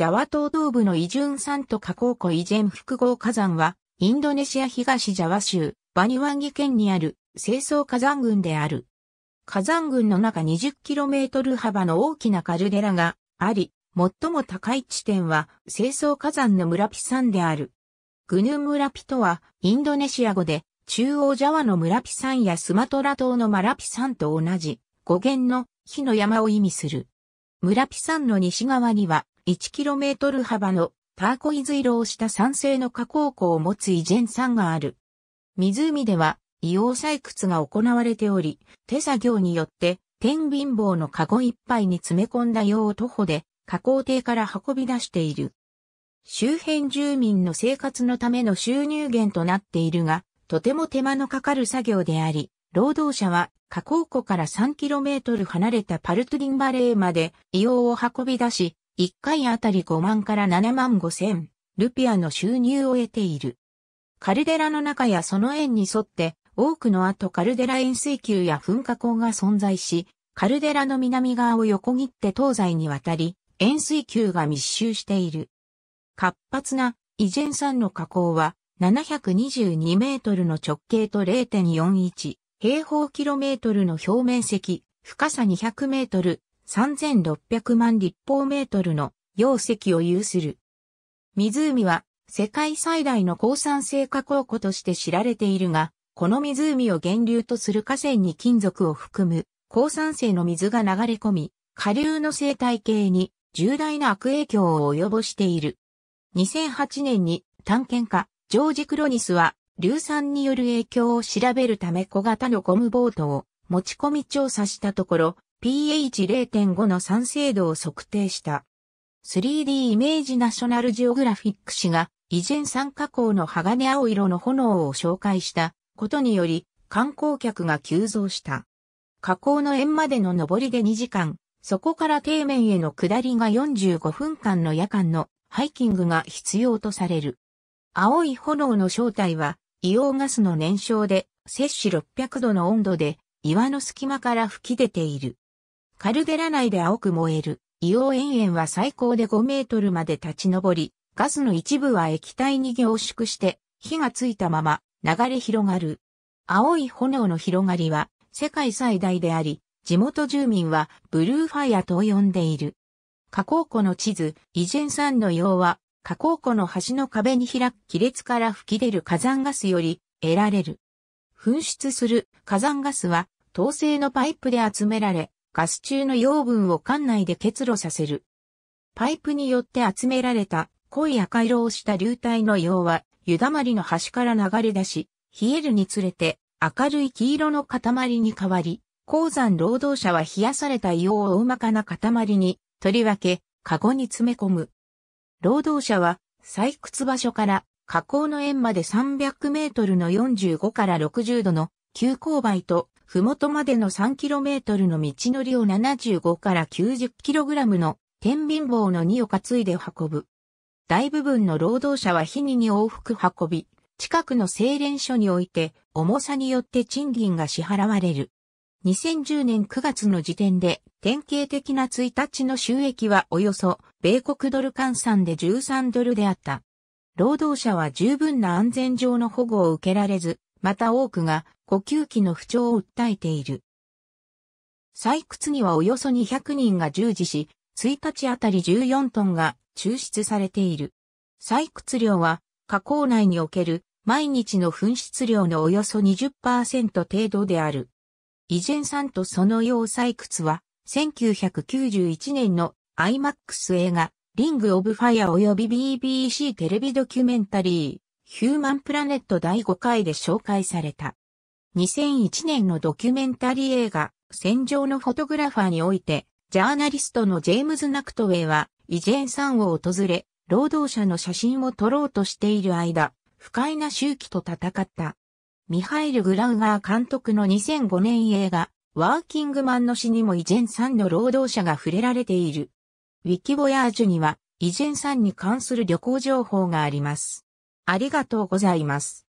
ジャワ島東部のイジュン山と加口湖イジェン複合火山は、インドネシア東ジャワ州、バニワンギ県にある、清掃火山群である。火山群の中 20km 幅の大きなカルデラがあり、最も高い地点は、清掃火山の村ピ山である。グヌン村ピとは、インドネシア語で、中央ジャワの村ピ山やスマトラ島のマラピ山と同じ、語源の火の山を意味する。村ピ山の西側には、1km 幅のターコイズ色をした酸性の加工庫を持つイジェン酸がある。湖では硫黄採掘が行われており、手作業によって天貧棒のカゴいっぱいに詰め込んだ硫黄を徒歩で加工艇から運び出している。周辺住民の生活のための収入源となっているが、とても手間のかかる作業であり、労働者は加工庫から 3km 離れたパルトゥリンバレーまで硫黄を運び出し、1回あたり5万から7万5千ルピアの収入を得ている。カルデラの中やその円に沿って多くの後カルデラ円水球や噴火口が存在し、カルデラの南側を横切って東西に渡り、円水球が密集している。活発なイジェン山の火口は722メートルの直径と0.41平方キロメートルの表面積、深さ200メートル、3600万立方メートルの溶石を有する。湖は世界最大の鉱産性加工庫として知られているが、この湖を源流とする河川に金属を含む鉱産性の水が流れ込み、下流の生態系に重大な悪影響を及ぼしている。2008年に探検家ジョージ・クロニスは硫酸による影響を調べるため小型のゴムボートを持ち込み調査したところ、pH0.5 の酸性度を測定した。3D イメージナショナルジオグラフィック誌が、以前酸加工の鋼青色の炎を紹介したことにより、観光客が急増した。河口の縁までの上りで2時間、そこから底面への下りが45分間の夜間のハイキングが必要とされる。青い炎の正体は、硫黄ガスの燃焼で、摂氏600度の温度で、岩の隙間から吹き出ている。カルデラ内で青く燃える、硫黄塩塩は最高で5メートルまで立ち上り、ガスの一部は液体に凝縮して、火がついたまま流れ広がる。青い炎の広がりは世界最大であり、地元住民はブルーファイアと呼んでいる。加工湖の地図、イジェンんの用は、加工湖の端の壁に開く亀裂から吹き出る火山ガスより得られる。噴出する火山ガスは、陶製のパイプで集められ、ガス中の養分を管内で結露させる。パイプによって集められた濃い赤色をした流体の硫黄は湯だまりの端から流れ出し、冷えるにつれて明るい黄色の塊に変わり、鉱山労働者は冷やされた硫黄を大まかな塊にとりわけ、カゴに詰め込む。労働者は採掘場所から河口の円まで300メートルの45から60度の急勾配とふもとまでの 3km の道のりを75から 90kg の天秤棒の荷を担いで運ぶ。大部分の労働者は日にに往復運び、近くの精錬所において重さによって賃金が支払われる。2010年9月の時点で典型的な1日の収益はおよそ米国ドル換算で13ドルであった。労働者は十分な安全上の保護を受けられず、また多くが呼吸器の不調を訴えている。採掘にはおよそ200人が従事し、1日あたり14トンが抽出されている。採掘量は、加工内における毎日の噴出量のおよそ20%程度である。イジェンさんとそのう。採掘は、1991年の IMAX 映画、リング・オブ・ファイア及び BBC テレビドキュメンタリー、ヒューマン・プラネット第5回で紹介された。2001年のドキュメンタリー映画、戦場のフォトグラファーにおいて、ジャーナリストのジェームズ・ナクトウェイは、イジェンさんを訪れ、労働者の写真を撮ろうとしている間、不快な周期と戦った。ミハイル・グラウガー監督の2005年映画、ワーキングマンの死にもイジェンさんの労働者が触れられている。ウィキボヤージュには、イジェンさんに関する旅行情報があります。ありがとうございます。